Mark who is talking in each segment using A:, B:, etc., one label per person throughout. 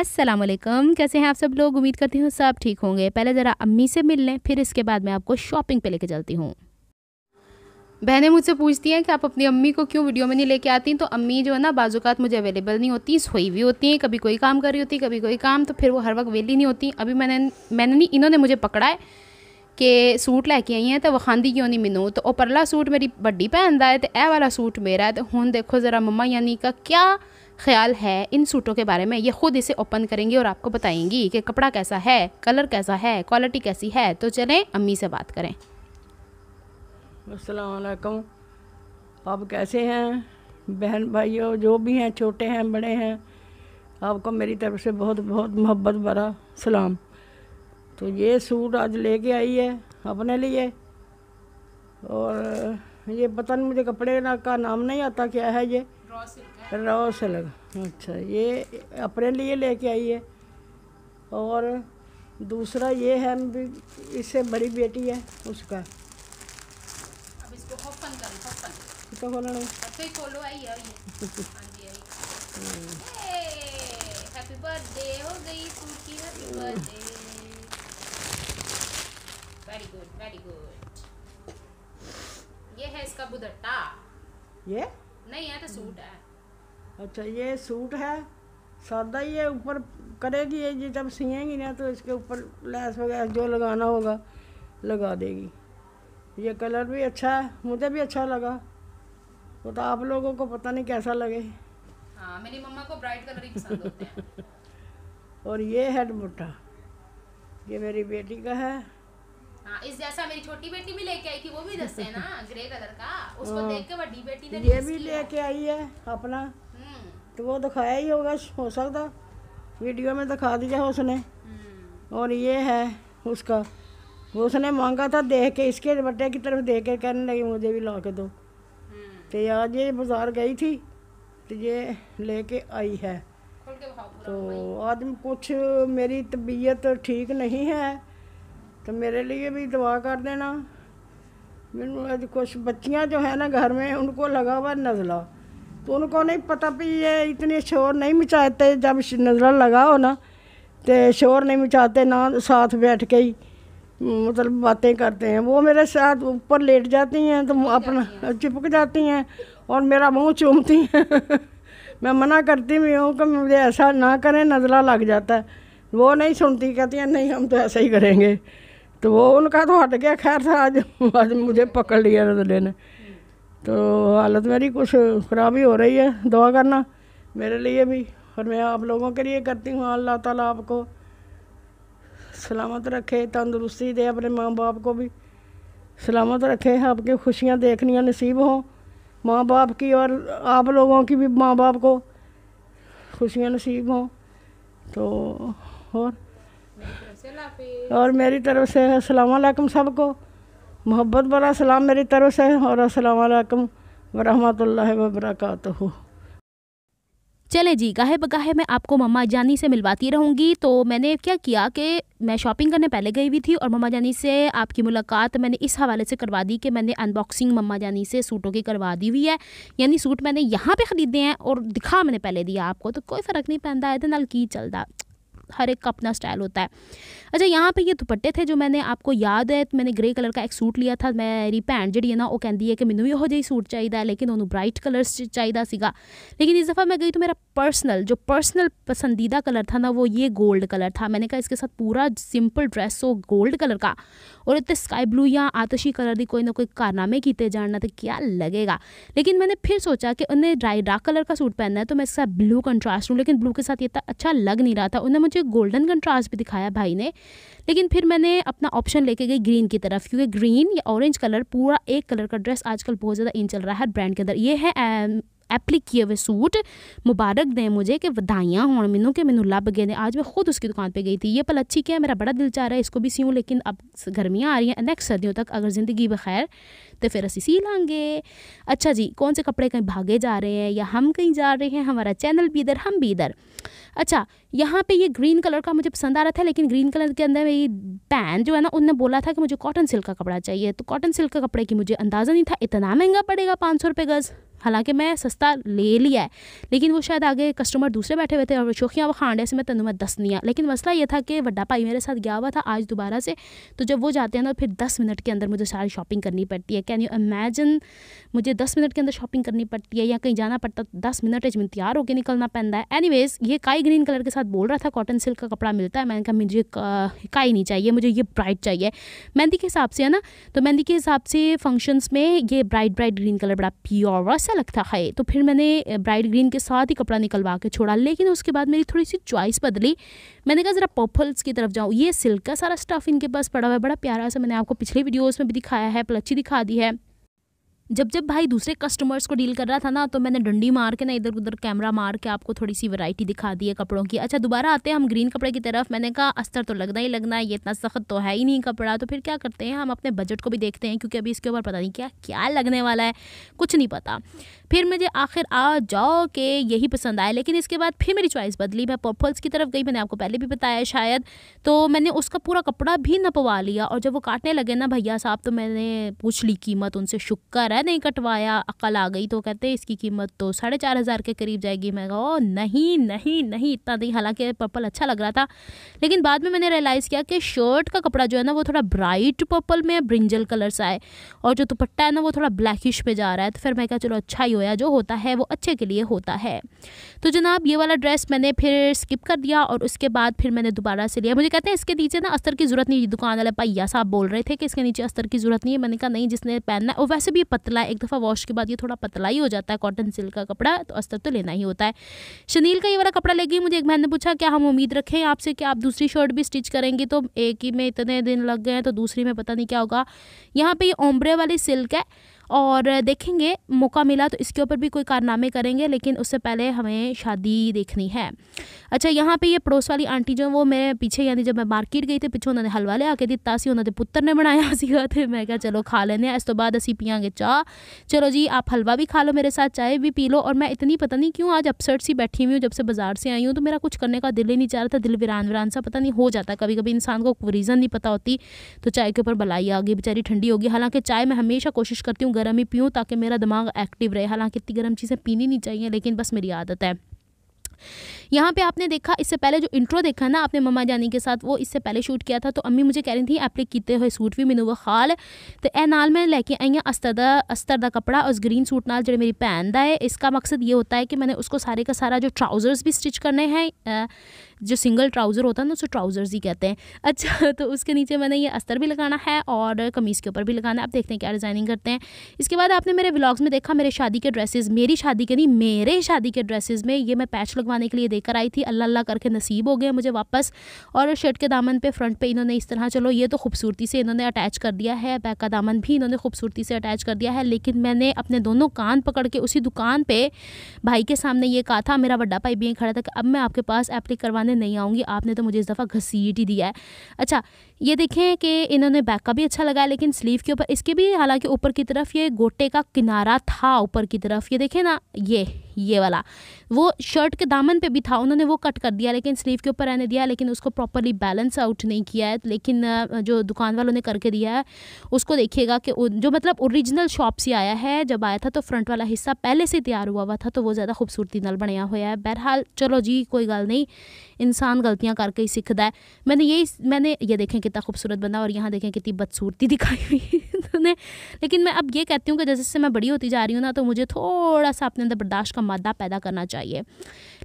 A: असलम कैसे हैं आप सब लोग उम्मीद करती हूँ सब ठीक होंगे पहले ज़रा अम्मी से मिल लें फिर इसके बाद मैं आपको शॉपिंग पे लेके चलती हूँ बहनें मुझसे पूछती हैं कि आप अपनी अम्मी को क्यों वीडियो में नहीं लेके आती तो अम्मी जो है ना बाजूकात मुझे अवेलेबल नहीं होती सोई भी होती हैं कभी कोई काम कर रही होती कभी कोई काम तो फिर वो हर वक्त वेली नहीं होती अभी मैंने मैंने नहीं इन्होंने मुझे पकड़ा है कि सूट लैके आई हैं तो ਤੇ क्यों नहीं मैनू तो वह परला सूट मेरी बड़ी भैन का है तो यह वाला सूट मेरा है तो हूँ देखो ज़रा मम्मा यानी का क्या ख्याल है इन सूटों के बारे में ये ख़ुद इसे ओपन करेंगी और आपको बताएंगी कि कपड़ा कैसा है कलर कैसा है क्वालिटी कैसी है तो चलें अम्मी से बात करें
B: असलकम आप कैसे हैं बहन भाइयों जो भी हैं छोटे हैं बड़े हैं आपको मेरी तरफ से बहुत बहुत मोहब्बत भरा सलाम तो ये सूट आज लेके आई है अपने लिए और ये पता नहीं मुझे कपड़े ना का नाम नहीं आता क्या है ये रॉ सिल्क अच्छा ये अपने लिए लेके आई है और दूसरा ये है इससे बड़ी बेटी है उसका अब इसको तो
A: खोलो आई हैप्पी हाँ बर्थडे हो गई सूट की happy birthday very good very good ये है इसका बुदट्टा ये नहीं है तो सूट है
B: अच्छा ये सूट है सादा ही है ऊपर करेगी ये जी जब सिएंगी ना तो इसके ऊपर लैस वगैरह जो लगाना होगा लगा देगी ये कलर भी अच्छा है मुझे भी अच्छा लगा वो तो आप लोगों को पता नहीं कैसा लगे
A: हाँ मेरी मम्मा को ब्राइट कलर ही पसंद होते
B: हैं और ये है दुपट्टा ये मेरी बेटी का है
A: हाँ, इस जैसा मेरी छोटी बेटी भी लेके आई थी वो भी दस है ना ग्रे कलर का उसको हाँ। देख के बड़ी बेटी ने ये भी लेके
B: आई है अपना हम्म। तो वो दिखाया ही होगा हो सकता वीडियो में दिखा दिया उसने हम्म। और ये है उसका उसने मांगा था देख के इसके बटे की तरफ देख के कहने लगी मुझे भी ला के दो हम्म। तो आज ये बाज़ार गई थी तो ये लेके आई है तो आदमी कुछ मेरी तबीयत ठीक नहीं है तो मेरे लिए भी दुआ कर देना मैं कुछ बच्चियां जो है ना घर में उनको लगा हुआ नज़ला तो उनको नहीं पता भी ये इतने शोर नहीं मचाते जब नज़ला लगा हो ना तो शोर नहीं मचाते ना साथ बैठ के ही हम्म, मतलब बातें करते हैं वो मेरे साथ ऊपर लेट जाती हैं तो अपना चिपक जाती हैं और मेरा मुंह चूमती हैं मैं मना करती भी हूँ कि मुझे ऐसा ना करें नज़ला लग जाता है वो नहीं सुनती कहती हैं नहीं हम तो ऐसा ही करेंगे तो वो उनका तो हट गया खैर था आज आज मुझे पकड़ लिया रजले ने तो हालत मेरी कुछ खराबी हो रही है दुआ करना मेरे लिए भी और मैं आप लोगों के लिए करती हूँ अल्लाह ताला आपको सलामत रखे तंदुरुस्ती दे अपने माँ बाप को भी सलामत रखे आपकी खुशियाँ देखनियाँ नसीब हों माँ बाप की और आप लोगों की भी माँ बाप को खुशियाँ नसीब हों तो और और मेरी तरफ से असलकम को मोहब्बत बड़ा सलाम मेरी तरफ से और असलकम वरहमतुल्ला वबरकत
A: चले जी गाहे बगाहे मैं आपको मम्मा जानी से मिलवाती रहूँगी तो मैंने क्या किया कि मैं शॉपिंग करने पहले गई हुई थी और मम्मा जानी से आपकी मुलाकात मैंने इस हवाले से करवा दी कि मैंने अनबॉक्सिंग मम्मा जानी से सूटों की करवा दी हुई है यानी सूट मैंने यहाँ पे ख़रीदे हैं और दिखा मैंने पहले दिया आपको तो कोई फ़र्क नहीं पैदा तो नाल की चलता हर एक का अपना स्टाइल होता है अच्छा यहाँ पे ये दुपट्टे थे जो मैंने आपको याद है मैंने ग्रे कलर का एक सूट लिया था मेरी भैन जी है ना वो कहती है कि मैंने भी जी सूट चाहिए लेकिन उन्होंने ब्राइट कलर चाहिए सगा लेकिन इस दफ़ा मैं गई तो मेरा पर्सनल जो पर्सनल पसंदीदा कलर था ना वो ये गोल्ड कलर था मैंने कहा इसके साथ पूरा सिंपल ड्रेस हो गोल्ड कलर का और इतने स्काई ब्लू या आतशी कलर की कोई ना कोई कारनामे किए जाने तो क्या लगेगा लेकिन मैंने फिर सोचा कि उन्हें ड्राई डार्क कलर का सूट पहनना है तो मैं इसके साथ ब्लू कंट्रास्ट लूँ लेकिन ब्लू के साथ ये अच्छा लग नहीं रहा था उन्हें मुझे मुझे गोल्डन कंट्रास्ट भी दिखाया भाई ने लेकिन फिर मैंने अपना ऑप्शन लेके गई ग्रीन की तरफ क्योंकि ग्रीन या ऑरेंज कलर पूरा एक कलर का ड्रेस आजकल बहुत ज़्यादा इन चल रहा है हर ब्रांड के अंदर ये है ਐਪਲਿਕ किए हुए सूट मुबारक दें मुझे कि वधाइयाँ हों मैनू कि मैं लभ गए ने आज मैं खुद उसकी दुकान पे गई थी ये पल अच्छी क्या है मेरा बड़ा दिल चाह रहा है इसको भी सीऊँ लेकिन अब गर्मियाँ आ रही हैं नेक्स्ट सर्दियों तक अगर ज़िंदगी बखैर तो फिर असी सी लाँगे अच्छा जी कौन से कपड़े कहीं भागे जा रहे हैं या हम कहीं जा रहे हैं हमारा चैनल भी इधर हम भी इधर अच्छा यहाँ पे ये ग्रीन कलर का मुझे पसंद आ रहा था लेकिन ग्रीन कलर के अंदर मेरी पैन जो है ना उनने बोला था कि मुझे कॉटन सिल्क का कपड़ा चाहिए तो कॉटन सिल्क का कपड़े की मुझे अंदाज़ा नहीं था इतना महंगा पड़ेगा पाँच सौ रुपये गज़ हालांकि मैं सस्ता ले लिया है लेकिन वो शायद आगे कस्टमर दूसरे बैठे हुए थे और शोखियाँ वो खांड से मैं तनु में दस नहीं आ लेकिन मसला ये था कि वड्डा भाई मेरे साथ गया हुआ था आज दोबारा से तो जब वो जाते हैं ना फिर दस मिनट के अंदर मुझे सारी शॉपिंग करनी पड़ती है कैन यू इमेजिन मुझे दस मिनट के अंदर शॉपिंग करनी पड़ती है या कहीं जाना पड़ता तो दस मिनट में तैयार होकर निकलना पड़ता है एनी ये काई ग्रीन कलर के साथ बोल रहा था कॉटन सिल्क का कपड़ा मिलता है मैंने कहा मुझे काई नहीं चाहिए मुझे ये ब्राइट चाहिए मेहंदी के हिसाब से है ना तो मेहंदी के हिसाब से फंक्शंस में ये ब्राइट ब्राइट ग्रीन कलर बड़ा प्योर लगता है तो फिर मैंने ब्राइट ग्रीन के साथ ही कपड़ा निकलवा के छोड़ा लेकिन उसके बाद मेरी थोड़ी सी चॉइस बदली मैंने कहा ज़रा पर्पल्स की तरफ जाऊँ ये सिल्क का सारा स्टफ़ इनके पास पड़ा हुआ है बड़ा प्यारा सा मैंने आपको पिछले वीडियोज़ में भी दिखाया है प्लची दिखा दी है जब जब भाई दूसरे कस्टमर्स को डील कर रहा था ना तो मैंने डंडी मार के ना इधर उधर कैमरा मार के आपको थोड़ी सी वैरायटी दिखा दी है कपड़ों की अच्छा दोबारा आते हैं हम ग्रीन कपड़े की तरफ मैंने कहा अस्तर तो लगना ही लगना है ये इतना सख्त तो है ही नहीं कपड़ा तो फिर क्या करते हैं हम अपने बजट को भी देखते हैं क्योंकि अभी इसके ऊपर पता नहीं क्या क्या लगने वाला है कुछ नहीं पता फिर मुझे आखिर आ जाओ के यही पसंद आया लेकिन इसके बाद फिर मेरी चॉइस बदली मैं पर्पल्स की तरफ गई मैंने आपको पहले भी बताया शायद तो मैंने उसका पूरा कपड़ा भी नपवा लिया और जब वो काटने लगे ना भैया साहब तो मैंने पूछ ली कीमत उनसे शुक्र है नहीं कटवाया अकल आ गई तो कहते इसकी कीमत तो साढ़े चार हज़ार के करीब जाएगी मैं कहा नहीं नहीं नहीं इतना नहीं हालांकि पर्पल अच्छा लग रहा था लेकिन बाद में मैंने रियलाइज़ किया कि शर्ट का कपड़ा जो है ना वो थोड़ा ब्राइट पर्पल में ब्रिंजल कलर सा है और जो दुपट्टा है ना वो थोड़ा ब्लैकिश पे जा रहा है तो फिर मैं कहा चलो अच्छा ही होया जो होता है वो अच्छे के लिए होता है तो जनाब ये वाला ड्रेस मैंने फिर स्किप कर दिया और उसके बाद फिर मैंने दोबारा से लिया मुझे कहते हैं इसके नीचे ना अस्तर की ज़रूरत नहीं दुकान वाले भैया साहब बोल रहे थे कि इसके नीचे अस्तर की ज़रूरत नहीं है मैंने कहा नहीं जिसने पहनना है और वैसे भी पता पतला एक दफ़ा वॉश के बाद ये थोड़ा पतला ही हो जाता है कॉटन सिल्क का कपड़ा तो अस्तर तो लेना ही होता है शनील का ये वाला कपड़ा लेगी मुझे एक बहन ने पूछा क्या हम उम्मीद रखें आपसे कि आप दूसरी शर्ट भी स्टिच करेंगे तो एक ही में इतने दिन लग गए हैं तो दूसरी में पता नहीं क्या होगा यहाँ पर ये ओम्बरे वाली सिल्क है और देखेंगे मौका मिला तो इसके ऊपर भी कोई कारनामे करेंगे लेकिन उससे पहले हमें शादी देखनी है अच्छा यहाँ पे ये पड़ोस वाली आंटी जो वो मेरे पीछे यानी जब मैं मार्केट गई थी पीछे उन्होंने हलवा लिया के दिता सी उन्होंने पुत्र ने बनाया ਸੀਗਾ तो मैं क्या चलो खा लेने इस ਇਸ तो बाद असी पियाँगे चाह चलो जी आप हलवा भी खा लो मेरे साथ चाय भी पी लो और मैं इतनी पता नहीं क्यों आज अपसेट सी बैठी हुई हूँ जब से बाजार से आई हूँ तो मेरा कुछ करने का दिल ही नहीं चाह रहा था दिल वीरान वीरान सा पता नहीं हो जाता कभी कभी इंसान को रीज़न नहीं पता होती तो चाय के ऊपर बलाई आ गई बेचारी ठंडी होगी हालांकि चाय मैं हमेशा कोशिश करती हूँ गर्म ही पीऊँ ताकि मेरा दिमाग एक्टिव रहे हालांकि इतनी गर्म चीज़ें पीनी नहीं चाहिए लेकिन बस मेरी आदत है यहाँ पे आपने देखा इससे पहले जो इंट्रो देखा ना आपने मम्मा जानी के साथ वो इससे पहले शूट किया था तो अम्मी मुझे कह रही थी एप्ले किते हुए सूट भी मैंने वो ख़ाल तो ए नाल मैं लेके आई हाँ अस्तर का अस्तर का कपड़ा और ग्रीन सूट नाल जो मेरी भैन का है इसका मकसद ये होता है कि मैंने उसको सारे का सारा जो ट्राउज़र्स भी स्टिच करने हैं जो सिंगल ट्राउज़र होता है ना उसको ट्राउज़र्स ही कहते हैं अच्छा तो उसके नीचे मैंने ये अस्तर भी लगाना है और कमीज़ के ऊपर भी लगाना है आप देखते हैं क्या डिज़ाइनिंग करते हैं इसके बाद आपने मेरे ब्लॉग्स में देखा मेरे शादी के ड्रेसेस मेरी शादी के नहीं मेरे शादी के ड्रेसेस में ये मैं पैच लगवाने के लिए देकर आई थी अल्लाह अल्लाह करके नसीब हो गए मुझे वापस और शर्ट के दामन पे फ्रंट पे इन्होंने इस तरह चलो ये तो खूबसूरती से इन्होंने अटैच कर दिया है बैक का दामन भी इन्होंने खूबसूरती से अटैच कर दिया है लेकिन मैंने अपने दोनों कान पकड़ के उसी दुकान पर भाई के सामने ये कहा था मेरा बड्डा भाई भी खड़ा था कि अब मैं आपके पास एप्लिक करवाने नहीं आऊँगी आपने तो मुझे इस दफ़ा घसीट ही दिया है अच्छा ये देखें कि इन्होंने बैक का भी अच्छा लगाया लेकिन स्लीव के ऊपर इसके भी हालांकि ऊपर की तरफ ये गोटे का किनारा था ऊपर की तरफ ये देखें ना ये ये वाला वो शर्ट के दामन पे भी था उन्होंने वो कट कर दिया लेकिन स्लीव के ऊपर रहने दिया लेकिन उसको प्रॉपरली बैलेंस आउट नहीं किया है लेकिन जो दुकान वालों ने करके दिया है उसको देखिएगा कि जो मतलब ओरिजिनल शॉप से आया है जब आया था तो फ्रंट वाला हिस्सा पहले से तैयार हुआ हुआ था तो वो ज़्यादा खूबसूरती नाल बनया हुआ है बहरहाल चलो जी कोई गल नहीं इंसान गलतियाँ करके ही सीखता है मैंने यही मैंने ये देखें कितना खूबसूरत बना और यहाँ देखें कितनी बदसूरती दिखाई हुई ने लेकिन मैं अब ये कहती हूँ कि जैसे जैसे मैं बड़ी होती जा रही हूँ ना तो मुझे थोड़ा सा अपने अंदर बर्दाश्त का मादा पैदा करना चाहिए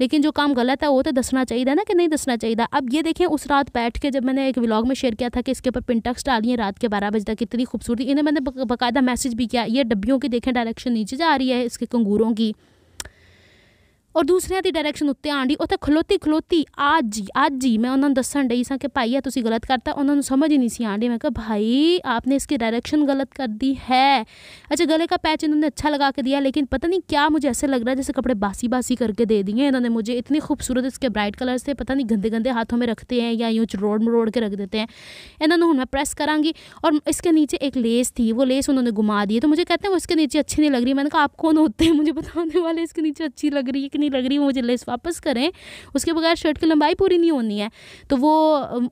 A: लेकिन जो काम गलत है वो तो दसना चाहिए ना कि नहीं दसना चाहिए अब ये देखें उस रात बैठ के जब मैंने एक व्लॉग में शेयर किया था कि इसके ऊपर पिंटक्स डाली है रात के बारह बजे तक इतनी खूबसूरती इन्हें मैंने बाकायदा मैसेज भी किया ये डब्बियों की देखें डायरेक्शन नीचे जा रही है इसके कंगूरों की और दूसरिया की डायरैक्शन उत्ते ਆਣ ਦੀ खलोती खलोती ਖਲੋਤੀ आज ਜੀ ਅੱਜ ਜੀ ਮੈਂ ਉਹਨਾਂ ਨੂੰ ਦੱਸਣ भाई ਸਾਂ ਕਿ ਭਾਈ ਆ ਤੁਸੀਂ ਗਲਤ ਕਰਤਾ ਉਹਨਾਂ ਨੂੰ मैं ਹੀ भाई आपने इसकी डायरेक्शन गलत कर दी है अच्छा गले का पैच इन्होंने अच्छा लगा के दिया लेकिन पता नहीं क्या मुझे ऐसे लग रहा है जैसे कपड़े बासी बासी करके दे दिए इन्होंने मुझे इतने खूबसूरत इसके ब्राइट कलर से पता नहीं गंदे गंदे हाथों में रखते हैं या यूँ रोड मरोड़ के रख देते हैं इन्होंने हूँ मैं प्रेस कराँगी और इसके नीचे एक लेस थी वो लेस उन्होंने घुमा दी तो मुझे कहते हैं वो इसके नीचे अच्छी नहीं लग रही मैंने कहा आप कौन होते हैं मुझे बताने वाले इसके नीचे अच्छी लग रही है कि नहीं लग रही वो मुझे लेस वापस करें उसके बगैर शर्ट की लंबाई पूरी नहीं होनी है तो वो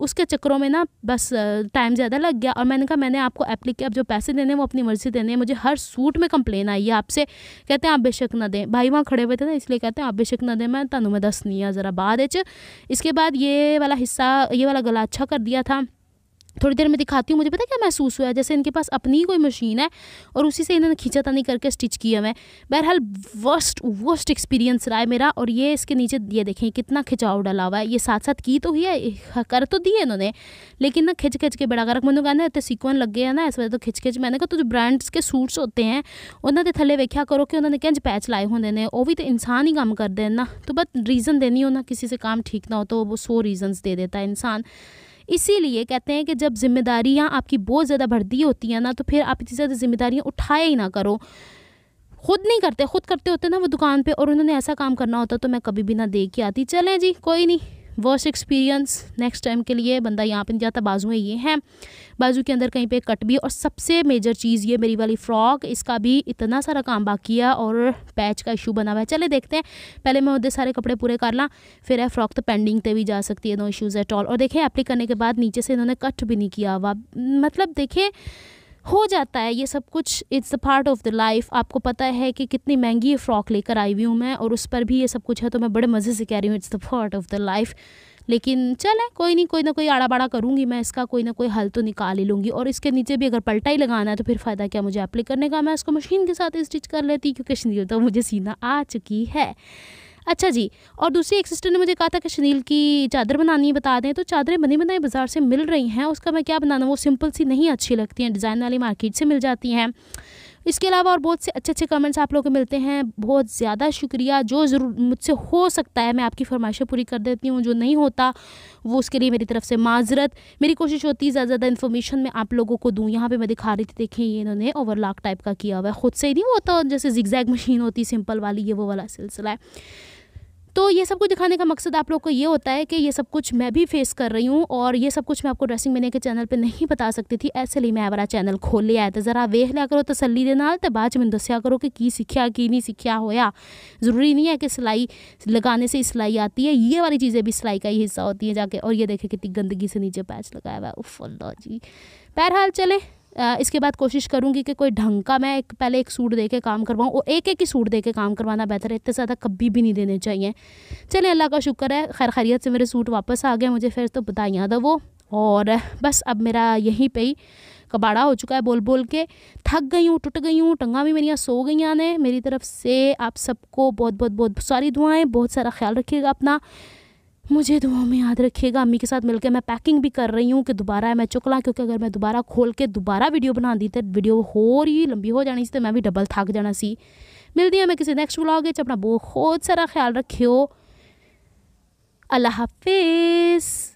A: उसके चक्करों में ना बस टाइम ज़्यादा लग गया और मैंने कहा मैंने आपको एप्लीके अब जो पैसे देने वो अपनी मर्ज़ी देने मुझे हर सूट में कंप्लेन आई है आपसे कहते हैं आप बेशक ना दें भाई वहाँ खड़े हुए थे ना इसलिए कहते हैं आप बेशक ना दें मैं तहू मैं दस नहीं हूँ ज़रा बाद इसके बाद ये वाला हिस्सा ये वाला गला अच्छा कर दिया था थोड़ी देर में दिखाती हूँ मुझे पता क्या महसूस हुआ है जैसे इनके पास अपनी ही कोई मशीन है और उसी से इन्होंने खींचा तानी करके स्टिच किया मैं बहरहाल वर्स्ट वर्स्ट एक्सपीरियंस रहा है मेरा और ये इसके नीचे ये देखें कितना खिंचाव डाला हुआ है ये साथ साथ की तो ही है कर तो दी इन्होंने लेकिन ना खिंच खिंच के बड़ा करक मैंने कहना इतने सीक्वन लग गए हैं ना इस वजह तो खिंच खिंच मैंने कहा तो जो ब्रांड्स के सूट्स होते हैं उन्होंने तो थले वेख्या करो कि उन्होंने कहें पैच लाए होंगे ने वो भी तो इंसान ही काम ਹੀ ਕੰਮ ना तो बस रीज़न देनी हो ना किसी से काम ठीक ना हो तो वो सो रीजन्स दे देता है इंसान इसीलिए कहते हैं कि जब जिम्मेदारियाँ आपकी बहुत ज़्यादा भर्ती होती हैं ना तो फिर आप इतनी ज़्यादा जिम्मेदारियाँ उठाए ही ना करो खुद नहीं करते खुद करते होते ना वो दुकान पे और उन्होंने ऐसा काम करना होता तो मैं कभी भी ना देख के आती चलें जी कोई नहीं वर्स्ट एक्सपीरियंस नेक्स्ट टाइम के लिए बंदा यहाँ पे नहीं जाता बाजुएँ ये हैं बाजू के अंदर कहीं पे कट भी और सबसे मेजर चीज़ ये मेरी वाली फ्रॉक इसका भी इतना सारा काम बाकी है और पैच का इशू बना हुआ है चले देखते हैं पहले मैं उधर सारे कपड़े पूरे कर ला फिर है फ्रॉक तो पेंडिंग पर भी जा सकती है नो इशूज़ एट ऑल और देखें अप्लाई करने के बाद नीचे से इन्होंने कट भी नहीं किया हुआ मतलब देखें हो जाता है ये सब कुछ it's a part of the life आपको पता है कि कितनी महंगी फ़्रॉक लेकर आई हुई हूँ मैं और उस पर भी ये सब कुछ है तो मैं बड़े मज़े से कह रही हूँ it's the part of the life लेकिन चलें कोई नहीं कोई ना कोई आड़ा बाड़ा करूँगी मैं इसका कोई ना कोई हल तो निकाल ही लूँगी और इसके नीचे भी अगर पलटा ही लगाना है तो फिर फ़ायदा क्या मुझे अप्लाई करने का मैं उसको मशीन के साथ स्टिच कर लेती क्योंकि तो मुझे सीना आ चुकी है अच्छा जी और दूसरी एक सिस्टर ने मुझे कहा था कि शनील की चादर बनानी है बता दें तो चादरें बनी बनाई बाज़ार से मिल रही हैं उसका मैं क्या बनाना वो सिंपल सी नहीं अच्छी लगती हैं डिज़ाइन वाली मार्केट से मिल जाती हैं इसके अलावा और बहुत से अच्छे अच्छे कमेंट्स आप लोगों को मिलते हैं बहुत ज़्यादा शुक्रिया जो ज़रूर मुझसे हो सकता है मैं आपकी फरमाइशें पूरी कर देती हूँ जो नहीं होता वो उसके लिए मेरी तरफ से माजरत मेरी कोशिश होती है ज़्यादा ज़्यादा इन्फॉर्मेशन मैं आप लोगों को दूँ यहाँ पर मैं दिखा रही थी देखें ये इन्होंने ओवरलॉक टाइप का किया हुआ है ख़ुद से ही नहीं होता जैसे जिग्जैग मशीन होती सिंपल वाली ये वो वाला सिलसिला है तो ये सब कुछ दिखाने का मकसद आप लोग को ये होता है कि ये सब कुछ मैं भी फेस कर रही हूँ और ये सब कुछ मैं आपको ड्रेसिंग मैंने के चैनल पर नहीं बता सकती थी ऐसे लिए मैं हमारा चैनल खोल लिया है तो ज़रा वेख लिया करो तसली दे तो बाद में दसिया करो कि की सीखा की नहीं सीखा होया ज़रूरी नहीं है कि सिलाई लगाने से ही सिलाई आती है ये वाली चीज़ें भी सिलाई का ही हिस्सा होती हैं जाके और ये देखें कितनी गंदगी से नीचे पैच लगाया हुआ है उफ अल्लाह जी बहरहाल चले इसके बाद कोशिश करूँगी कि कोई ढंग का मैं एक पहले एक सूट दे के काम करवाऊँ और एक एक ही सूट दे के काम करवाना बेहतर है इतने ज़्यादा कभी भी नहीं देने चाहिए चले अल्लाह का शुक्र है खैर खैरियत से मेरे सूट वापस आ गए मुझे फिर तो बताइया था वो और बस अब मेरा यहीं पे ही कबाड़ा हो चुका है बोल बोल के थक गई हूँ टूट गई हूँ टंगा भी मेरियाँ सो गई ने मेरी तरफ से आप सबको बहुत बहुत बहुत सारी दुआएं बहुत सारा ख्याल रखिएगा अपना मुझे दुआओं में याद रखिएगा अम्मी के साथ मिलकर मैं पैकिंग भी कर रही हूँ कि दोबारा मैं चुक लाँ क्योंकि अगर मैं दोबारा खोल के दोबारा वीडियो बना दी तो वीडियो होर ही लंबी हो जानी सी तो मैं भी डबल थक जाना सी मिलती हूँ मैं किसी नैक्सट ब्लॉग अपना बहुत सारा ख्याल रखियो अल्लाह हाफिज़